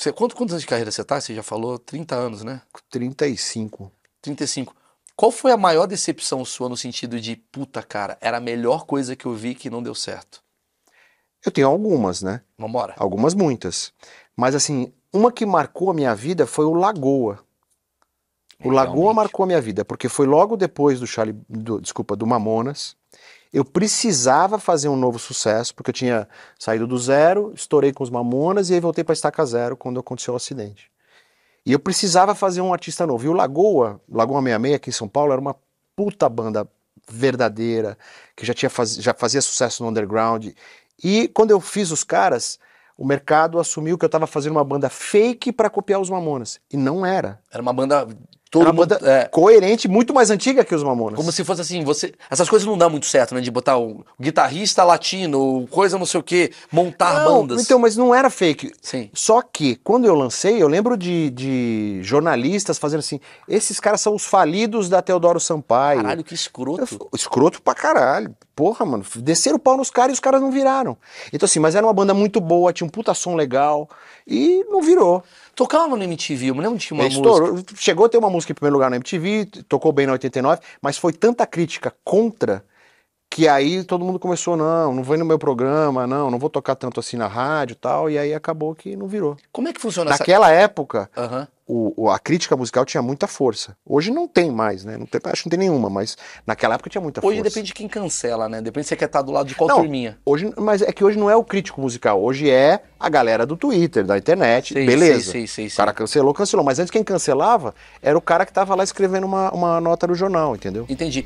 Você, quanto, quantos anos de carreira você tá? Você já falou 30 anos, né? 35. 35. Qual foi a maior decepção sua no sentido de, puta cara, era a melhor coisa que eu vi que não deu certo? Eu tenho algumas, né? Vambora. Algumas muitas. Mas assim, uma que marcou a minha vida foi o Lagoa. O Realmente. Lagoa marcou a minha vida, porque foi logo depois do Charlie, do, desculpa, do Mamonas. Eu precisava fazer um novo sucesso, porque eu tinha saído do zero, estourei com os Mamonas e aí voltei para estaca zero quando aconteceu o acidente. E eu precisava fazer um artista novo. E o Lagoa, Lagoa 66 aqui em São Paulo, era uma puta banda verdadeira, que já, tinha faz... já fazia sucesso no underground. E quando eu fiz os caras, o mercado assumiu que eu estava fazendo uma banda fake para copiar os Mamonas. E não era. Era uma banda Todo mundo, é... coerente, muito mais antiga que os Mamonas. Como se fosse assim, você. Essas coisas não dá muito certo, né? De botar o guitarrista latino, coisa não sei o quê, montar não, bandas. Então, mas não era fake. Sim. Só que, quando eu lancei, eu lembro de, de jornalistas fazendo assim: esses caras são os falidos da Teodoro Sampaio. Caralho, que escroto. Eu, escroto pra caralho. Porra, mano. Desceram o pau nos caras e os caras não viraram. Então, assim, mas era uma banda muito boa, tinha um puta som legal e não virou. Tocava no MTV, eu me lembro de uma música. Chegou a ter uma música em primeiro lugar no MTV, tocou bem na 89, mas foi tanta crítica contra que aí todo mundo começou, não, não vou ir no meu programa, não, não vou tocar tanto assim na rádio e tal, e aí acabou que não virou. Como é que funciona Naquela essa... época, uhum. o, o, a crítica musical tinha muita força. Hoje não tem mais, né? Não tem, acho que não tem nenhuma, mas naquela época tinha muita hoje força. Hoje depende de quem cancela, né? Depende se você quer estar tá do lado de qual não, turminha. Hoje, mas é que hoje não é o crítico musical, hoje é a galera do Twitter, da internet, sei, beleza. sim, sim. o cara cancelou, cancelou. Mas antes quem cancelava era o cara que estava lá escrevendo uma, uma nota no jornal, entendeu? Entendi.